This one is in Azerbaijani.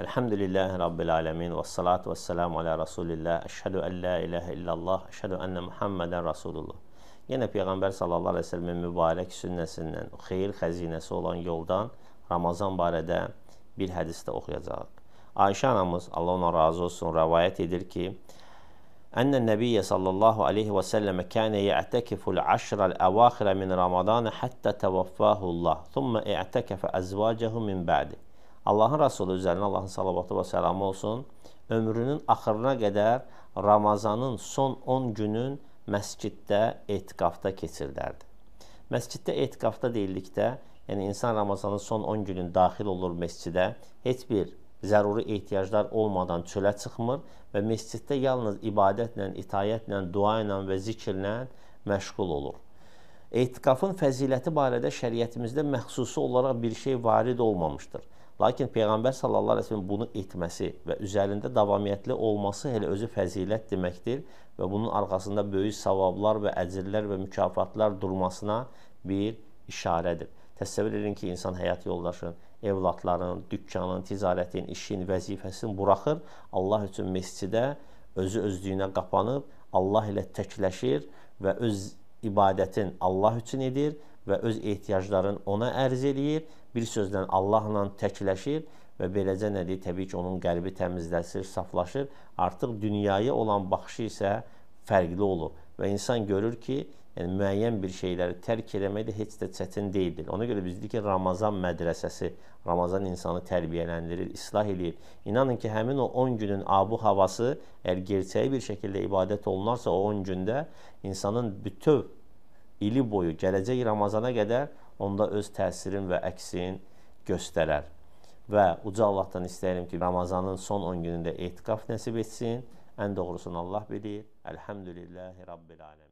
الحمد لله رب العالمين والصلاة والسلام على رسول الله أشهد أن لا إله إلا الله أشهد أن محمدا رسول الله Yenə Peyğəmbər sallallahu əleyhi və səlləmin mübarək sünnəsindən, xeyir xəzinəsi olan yoldan Ramazan barədə bir hədisdə oxuyacağıq. Ayşə anamız, Allah ona razı olsun, rəvayət edir ki, أن nəbiyyə sallallahu الله عليه وسلم kənə يعتكف العشر الأواخر من رمضان حتى توفاه الله ثم اعتكف أزواجه من بعده Allahın Rasulu üzərinə Allahın salavatı və səlamı olsun. Ömrünün axırına qədər Ramazanın son 10 günün məsciddə etiqafda keçirilərdi. Məsciddə etiqafda deyilikdə, yəni insan Ramazanın son 10 günün daxil olur məscidə, heç bir zəruri ehtiyaclar olmadan çölə çıxmır və məsciddə yalnız ibadətlə, itayətlə, dua ilə və zikirlə məşğul olur. Etiqafın fəziləti barədə şəriətimizdə məxsusi olaraq bir şey varid olmamışdır. Lakin Peyğəmbər sallallahu əleyhi və səlləm bunu etməsi və üzərində davamiyyətli olması elə özü fəzilət deməkdir və bunun arxasında böyük savablar və əcirlər və mükafatlar durmasına bir işarədir. Təsəvvür edin ki, insan həyat yoldaşın, evladların, dükkanın, ticarətin, işin, vəzifəsini buraxır, Allah üçün məscidə özü özlüyünə qapanıb, Allah ilə təkləşir və öz ibadətin Allah üçün edir və öz ehtiyacların ona ərz eləyir bir sözlə Allahla təkləşir və beləcə nədir? Təbii ki, onun qəlbi təmizləsir, saflaşır. Artıq dünyaya olan baxışı isə fərqli olur və insan görür ki, yəni müəyyən bir şeyləri tərk etmək də heç də çətin deyildir. Ona görə biz deyirik ki, Ramazan mədrəsəsi, Ramazan insanı tərbiyələndirir, islah eləyir. İnanın ki, həmin o 10 günün abu havası əgər gerçəyi bir şəkildə ibadət olunarsa, o 10 gündə insanın bütöv ili boyu gələcək Ramazana qədər onda öz təsirin və əksin göstərər. Və uca Allahdan istəyirəm ki, Ramazanın son 10 günündə etiqaf nəsib etsin. Ən doğrusunu Allah bilir. Elhamdülillahi Rabbil aləmin.